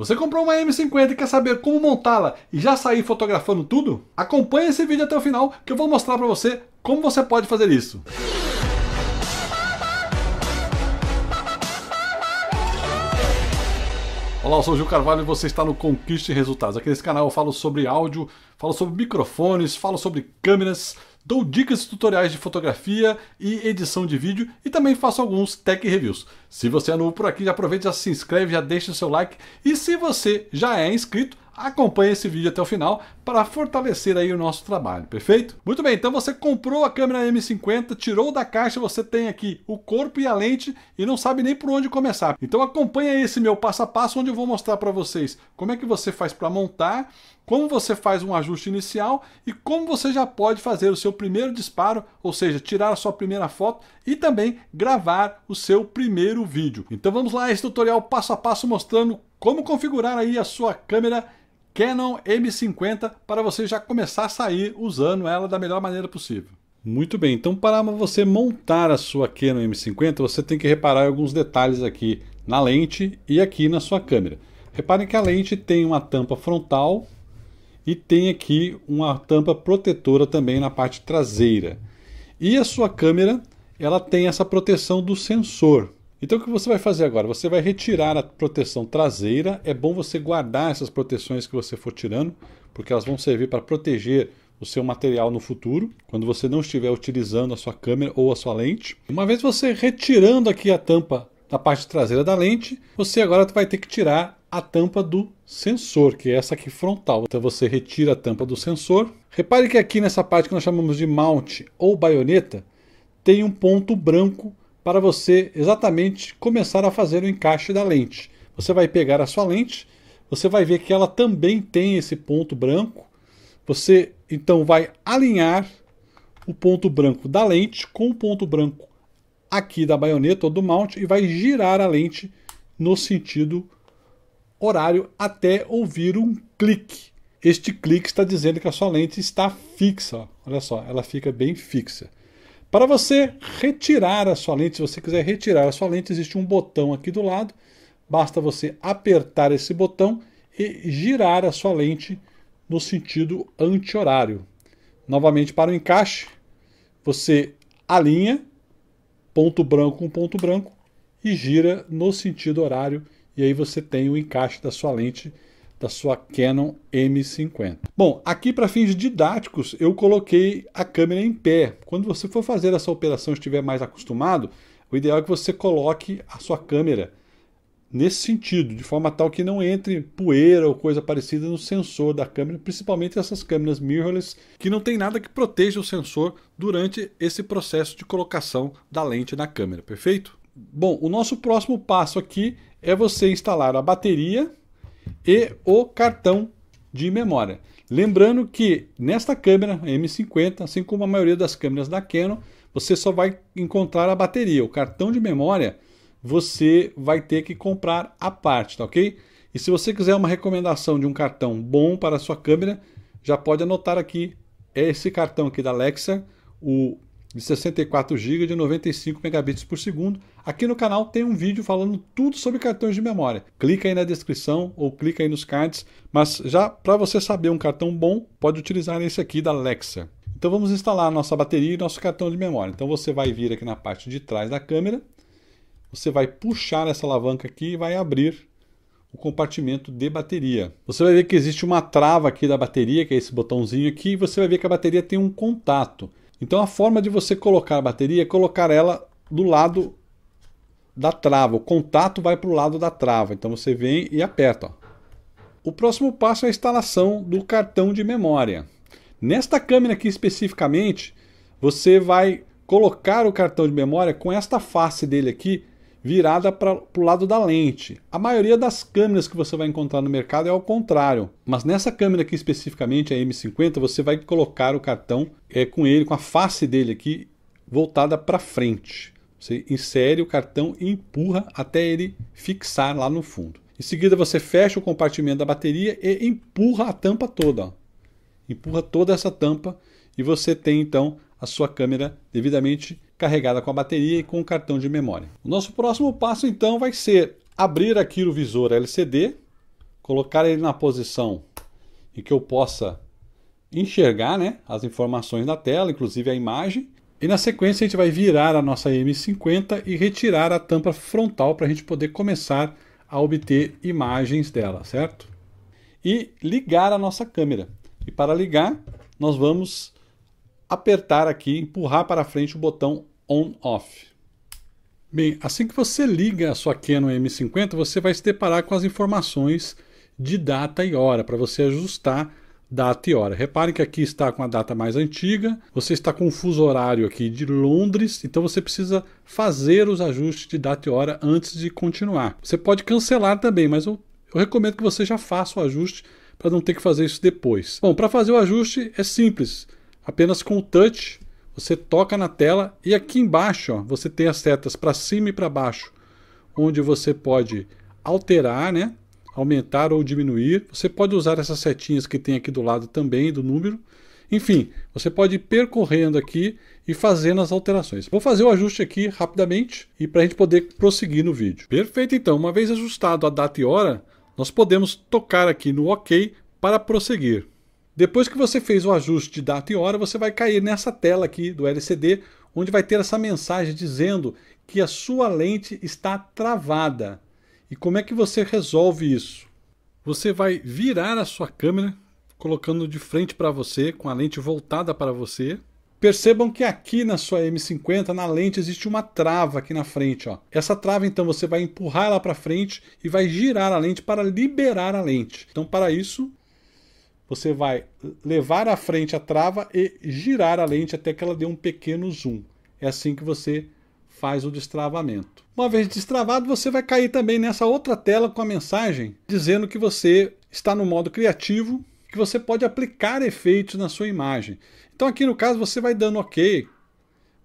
Você comprou uma M50 e quer saber como montá-la e já sair fotografando tudo? Acompanhe esse vídeo até o final que eu vou mostrar para você como você pode fazer isso. Olá, eu sou o Gil Carvalho e você está no Conquiste Resultados. Aqui nesse canal eu falo sobre áudio, falo sobre microfones, falo sobre câmeras, Dou dicas e tutoriais de fotografia e edição de vídeo e também faço alguns tech reviews. Se você é novo por aqui, já aproveita, já se inscreve, já deixa o seu like e se você já é inscrito, acompanhe esse vídeo até o final para fortalecer aí o nosso trabalho, perfeito? Muito bem, então você comprou a câmera M50, tirou da caixa, você tem aqui o corpo e a lente e não sabe nem por onde começar. Então acompanha esse meu passo a passo onde eu vou mostrar para vocês como é que você faz para montar como você faz um ajuste inicial e como você já pode fazer o seu primeiro disparo, ou seja, tirar a sua primeira foto e também gravar o seu primeiro vídeo. Então vamos lá, esse tutorial passo a passo mostrando como configurar aí a sua câmera Canon M50 para você já começar a sair usando ela da melhor maneira possível. Muito bem, então para você montar a sua Canon M50, você tem que reparar alguns detalhes aqui na lente e aqui na sua câmera. Reparem que a lente tem uma tampa frontal e tem aqui uma tampa protetora também na parte traseira. E a sua câmera, ela tem essa proteção do sensor. Então o que você vai fazer agora? Você vai retirar a proteção traseira. É bom você guardar essas proteções que você for tirando, porque elas vão servir para proteger o seu material no futuro, quando você não estiver utilizando a sua câmera ou a sua lente. Uma vez você retirando aqui a tampa da parte traseira da lente, você agora vai ter que tirar a tampa do sensor, que é essa aqui frontal. Então você retira a tampa do sensor. Repare que aqui nessa parte que nós chamamos de mount ou baioneta, tem um ponto branco para você exatamente começar a fazer o encaixe da lente. Você vai pegar a sua lente, você vai ver que ela também tem esse ponto branco. Você então vai alinhar o ponto branco da lente com o ponto branco aqui da baioneta ou do mount e vai girar a lente no sentido horário até ouvir um clique. Este clique está dizendo que a sua lente está fixa. Olha só, ela fica bem fixa. Para você retirar a sua lente, se você quiser retirar a sua lente, existe um botão aqui do lado. Basta você apertar esse botão e girar a sua lente no sentido anti-horário. Novamente para o encaixe, você alinha ponto branco com ponto branco e gira no sentido horário e aí você tem o encaixe da sua lente da sua Canon M50. Bom, aqui para fins didáticos eu coloquei a câmera em pé. Quando você for fazer essa operação, estiver mais acostumado, o ideal é que você coloque a sua câmera nesse sentido, de forma tal que não entre poeira ou coisa parecida no sensor da câmera, principalmente essas câmeras mirrorless, que não tem nada que proteja o sensor durante esse processo de colocação da lente na câmera, perfeito? Bom, o nosso próximo passo aqui é você instalar a bateria e o cartão de memória. Lembrando que nesta câmera M50, assim como a maioria das câmeras da Canon, você só vai encontrar a bateria. O cartão de memória você vai ter que comprar a parte, tá ok? E se você quiser uma recomendação de um cartão bom para a sua câmera, já pode anotar aqui é esse cartão aqui da Alexa, o de 64 GB de 95 megabits por segundo. Aqui no canal tem um vídeo falando tudo sobre cartões de memória. Clica aí na descrição ou clica aí nos cards, mas já para você saber um cartão bom, pode utilizar esse aqui da Alexa. Então vamos instalar a nossa bateria e nosso cartão de memória. Então você vai vir aqui na parte de trás da câmera, você vai puxar essa alavanca aqui e vai abrir o compartimento de bateria. Você vai ver que existe uma trava aqui da bateria, que é esse botãozinho aqui, e você vai ver que a bateria tem um contato. Então a forma de você colocar a bateria é colocar ela do lado da trava. O contato vai para o lado da trava. Então você vem e aperta. Ó. O próximo passo é a instalação do cartão de memória. Nesta câmera aqui especificamente, você vai colocar o cartão de memória com esta face dele aqui virada para o lado da lente. A maioria das câmeras que você vai encontrar no mercado é ao contrário, mas nessa câmera aqui especificamente, a M50, você vai colocar o cartão é, com ele, com a face dele aqui voltada para frente. Você insere o cartão e empurra até ele fixar lá no fundo. Em seguida, você fecha o compartimento da bateria e empurra a tampa toda. Ó. Empurra toda essa tampa e você tem então a sua câmera devidamente carregada com a bateria e com o cartão de memória. O nosso próximo passo então vai ser abrir aqui o visor LCD, colocar ele na posição em que eu possa enxergar né, as informações da tela, inclusive a imagem, e na sequência a gente vai virar a nossa M50 e retirar a tampa frontal para a gente poder começar a obter imagens dela, certo? E ligar a nossa câmera. E para ligar, nós vamos apertar aqui, empurrar para frente o botão on-off. Bem, assim que você liga a sua Canon M50, você vai se deparar com as informações de data e hora para você ajustar data e hora. Reparem que aqui está com a data mais antiga, você está com o fuso horário aqui de Londres, então você precisa fazer os ajustes de data e hora antes de continuar. Você pode cancelar também, mas eu, eu recomendo que você já faça o ajuste para não ter que fazer isso depois. Bom, para fazer o ajuste é simples, apenas com o touch você toca na tela e aqui embaixo ó, você tem as setas para cima e para baixo, onde você pode alterar, né? aumentar ou diminuir. Você pode usar essas setinhas que tem aqui do lado também do número. Enfim, você pode ir percorrendo aqui e fazendo as alterações. Vou fazer o ajuste aqui rapidamente e para a gente poder prosseguir no vídeo. Perfeito, então, uma vez ajustado a data e hora, nós podemos tocar aqui no OK para prosseguir. Depois que você fez o ajuste de data e hora, você vai cair nessa tela aqui do LCD, onde vai ter essa mensagem dizendo que a sua lente está travada. E como é que você resolve isso? Você vai virar a sua câmera, colocando de frente para você, com a lente voltada para você. Percebam que aqui na sua M50, na lente, existe uma trava aqui na frente. Ó. Essa trava, então, você vai empurrar ela para frente e vai girar a lente para liberar a lente. Então, para isso, você vai levar à frente a trava e girar a lente até que ela dê um pequeno zoom. É assim que você faz o destravamento. Uma vez destravado, você vai cair também nessa outra tela com a mensagem dizendo que você está no modo criativo, que você pode aplicar efeitos na sua imagem. Então aqui no caso você vai dando OK,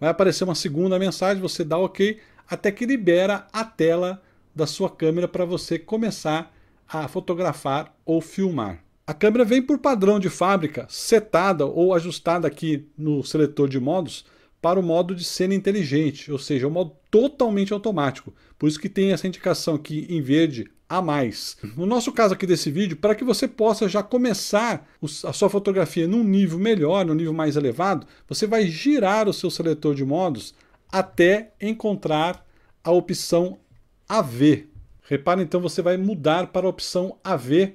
vai aparecer uma segunda mensagem, você dá OK até que libera a tela da sua câmera para você começar a fotografar ou filmar. A câmera vem por padrão de fábrica, setada ou ajustada aqui no seletor de modos para o modo de cena inteligente, ou seja, o um modo totalmente automático. Por isso que tem essa indicação aqui em verde a mais. No nosso caso aqui desse vídeo, para que você possa já começar a sua fotografia num nível melhor, num nível mais elevado, você vai girar o seu seletor de modos até encontrar a opção AV. Repara então, você vai mudar para a opção AV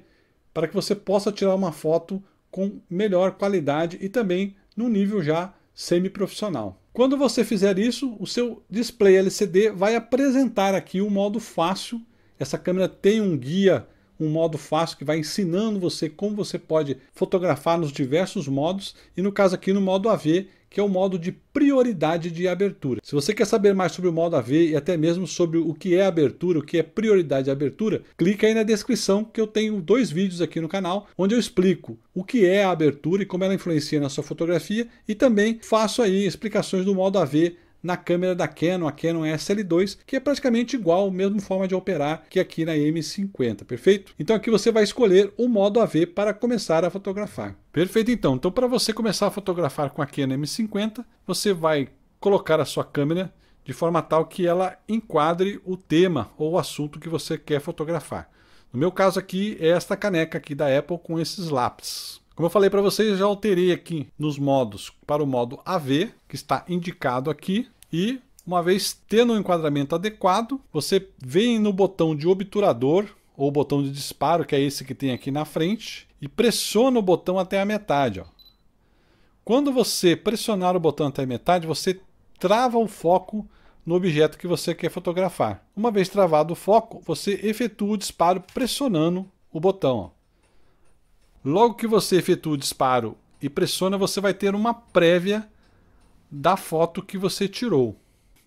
para que você possa tirar uma foto com melhor qualidade e também num nível já semiprofissional. Quando você fizer isso, o seu display LCD vai apresentar aqui o um modo fácil. Essa câmera tem um guia, um modo fácil que vai ensinando você como você pode fotografar nos diversos modos e no caso aqui no modo AV, que é o modo de prioridade de abertura. Se você quer saber mais sobre o modo AV e até mesmo sobre o que é abertura, o que é prioridade de abertura, clica aí na descrição que eu tenho dois vídeos aqui no canal onde eu explico o que é a abertura e como ela influencia na sua fotografia e também faço aí explicações do modo AV na câmera da Canon, a Canon SL2, que é praticamente igual, mesma forma de operar que aqui na M50, perfeito? Então aqui você vai escolher o modo AV para começar a fotografar. Perfeito então. Então para você começar a fotografar com a Canon M50, você vai colocar a sua câmera de forma tal que ela enquadre o tema ou o assunto que você quer fotografar. No meu caso aqui é esta caneca aqui da Apple com esses lápis. Como eu falei para vocês, já alterei aqui nos modos para o modo AV, que está indicado aqui, e uma vez tendo o um enquadramento adequado, você vem no botão de obturador ou botão de disparo, que é esse que tem aqui na frente, e pressiona o botão até a metade. Ó. Quando você pressionar o botão até a metade, você trava o foco no objeto que você quer fotografar. Uma vez travado o foco, você efetua o disparo pressionando o botão. Ó. Logo que você efetua o disparo e pressiona, você vai ter uma prévia da foto que você tirou.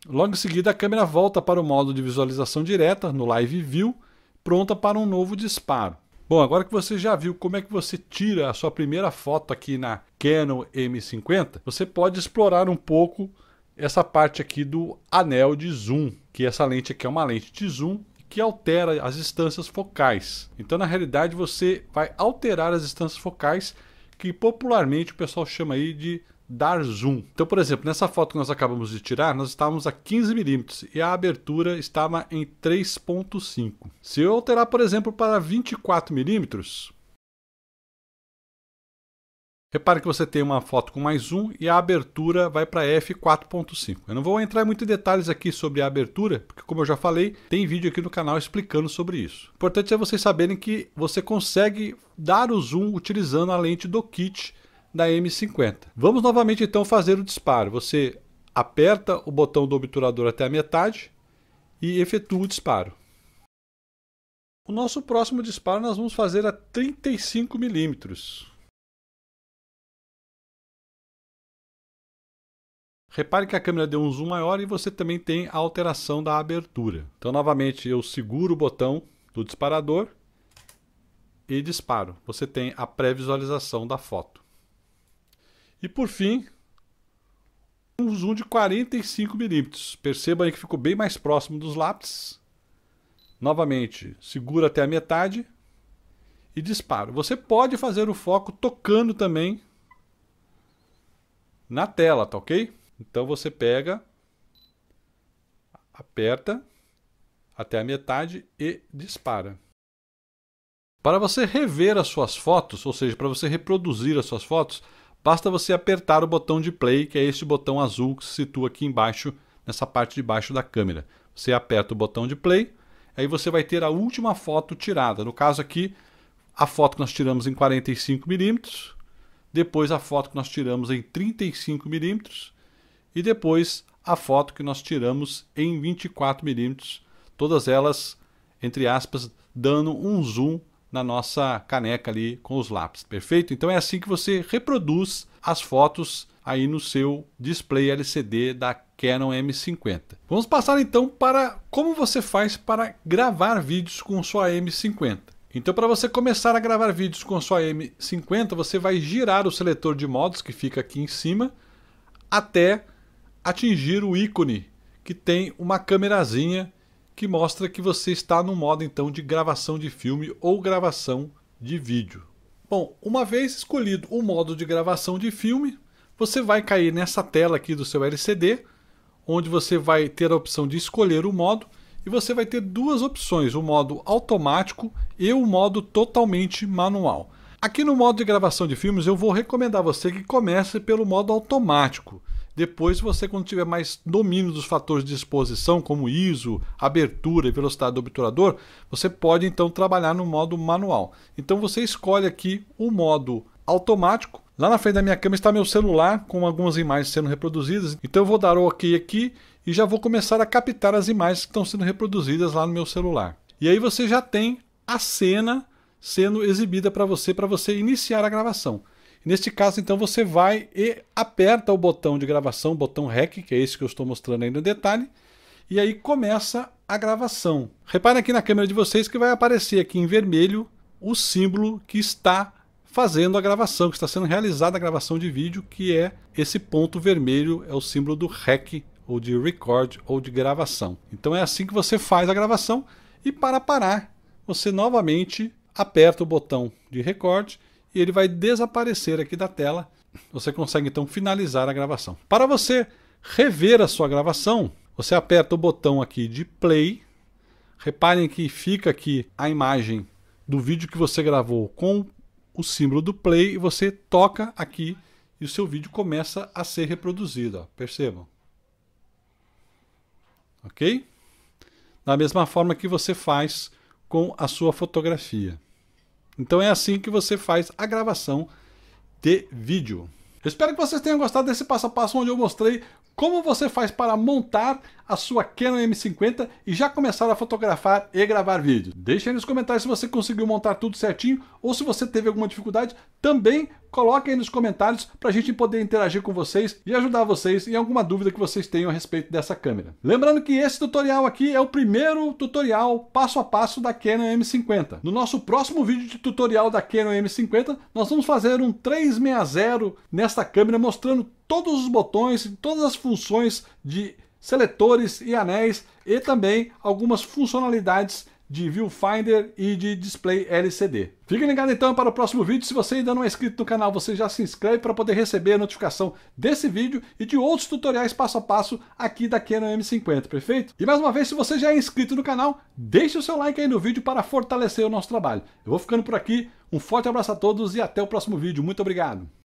Logo em seguida, a câmera volta para o modo de visualização direta, no Live View, pronta para um novo disparo. Bom, agora que você já viu como é que você tira a sua primeira foto aqui na Canon M50, você pode explorar um pouco essa parte aqui do anel de zoom, que essa lente aqui é uma lente de zoom que altera as distâncias focais. Então, na realidade, você vai alterar as distâncias focais, que popularmente o pessoal chama aí de dar zoom. Então, por exemplo, nessa foto que nós acabamos de tirar, nós estávamos a 15 milímetros e a abertura estava em 3.5. Se eu alterar, por exemplo, para 24 milímetros, Repare que você tem uma foto com mais um e a abertura vai para f4.5. Eu não vou entrar muito em detalhes aqui sobre a abertura, porque como eu já falei, tem vídeo aqui no canal explicando sobre isso. O importante é vocês saberem que você consegue dar o zoom utilizando a lente do kit da M50. Vamos novamente então fazer o disparo. Você aperta o botão do obturador até a metade e efetua o disparo. O nosso próximo disparo nós vamos fazer a 35 milímetros. Repare que a câmera deu um zoom maior e você também tem a alteração da abertura. Então, novamente, eu seguro o botão do disparador e disparo. Você tem a pré-visualização da foto. E por fim, um zoom de 45 milímetros. Perceba aí que ficou bem mais próximo dos lápis. Novamente, segura até a metade e disparo. Você pode fazer o foco tocando também na tela, tá ok? Então você pega, aperta até a metade e dispara. Para você rever as suas fotos, ou seja, para você reproduzir as suas fotos, basta você apertar o botão de play, que é este botão azul que se situa aqui embaixo, nessa parte de baixo da câmera. Você aperta o botão de play, aí você vai ter a última foto tirada. No caso aqui, a foto que nós tiramos em 45 milímetros, depois a foto que nós tiramos em 35 milímetros e depois a foto que nós tiramos em 24mm, todas elas, entre aspas, dando um zoom na nossa caneca ali com os lápis, perfeito? Então é assim que você reproduz as fotos aí no seu display LCD da Canon M50. Vamos passar então para como você faz para gravar vídeos com sua M50. Então para você começar a gravar vídeos com sua M50, você vai girar o seletor de modos que fica aqui em cima até atingir o ícone que tem uma câmerazinha que mostra que você está no modo então de gravação de filme ou gravação de vídeo. Bom, uma vez escolhido o modo de gravação de filme, você vai cair nessa tela aqui do seu LCD, onde você vai ter a opção de escolher o modo e você vai ter duas opções, o modo automático e o modo totalmente manual. Aqui no modo de gravação de filmes, eu vou recomendar você que comece pelo modo automático. Depois você, quando tiver mais domínio dos fatores de exposição, como ISO, abertura e velocidade do obturador, você pode então trabalhar no modo manual. Então você escolhe aqui o modo automático. Lá na frente da minha câmera está meu celular com algumas imagens sendo reproduzidas. Então eu vou dar o OK aqui e já vou começar a captar as imagens que estão sendo reproduzidas lá no meu celular. E aí você já tem a cena sendo exibida para você para você iniciar a gravação. Neste caso, então, você vai e aperta o botão de gravação, botão REC, que é esse que eu estou mostrando aí no detalhe, e aí começa a gravação. Reparem aqui na câmera de vocês que vai aparecer aqui em vermelho o símbolo que está fazendo a gravação, que está sendo realizada a gravação de vídeo, que é esse ponto vermelho, é o símbolo do REC, ou de record, ou de gravação. Então é assim que você faz a gravação, e para parar, você novamente aperta o botão de record e ele vai desaparecer aqui da tela. Você consegue então finalizar a gravação. Para você rever a sua gravação, você aperta o botão aqui de play. Reparem que fica aqui a imagem do vídeo que você gravou com o símbolo do play e você toca aqui e o seu vídeo começa a ser reproduzido. Ó. Percebam. Ok? Da mesma forma que você faz com a sua fotografia. Então é assim que você faz a gravação de vídeo. espero que vocês tenham gostado desse passo a passo onde eu mostrei como você faz para montar a sua Canon M50 e já começar a fotografar e gravar vídeo. Deixe aí nos comentários se você conseguiu montar tudo certinho ou se você teve alguma dificuldade. Também coloque aí nos comentários para a gente poder interagir com vocês e ajudar vocês em alguma dúvida que vocês tenham a respeito dessa câmera. Lembrando que esse tutorial aqui é o primeiro tutorial passo a passo da Canon M50. No nosso próximo vídeo de tutorial da Canon M50, nós vamos fazer um 360 nesta câmera mostrando todos os botões, todas as funções de seletores e anéis e também algumas funcionalidades de Viewfinder e de Display LCD. Fique ligado então para o próximo vídeo. Se você ainda não é inscrito no canal, você já se inscreve para poder receber a notificação desse vídeo e de outros tutoriais passo a passo aqui da Canon M50, perfeito? E mais uma vez, se você já é inscrito no canal, deixe o seu like aí no vídeo para fortalecer o nosso trabalho. Eu vou ficando por aqui, um forte abraço a todos e até o próximo vídeo. Muito obrigado!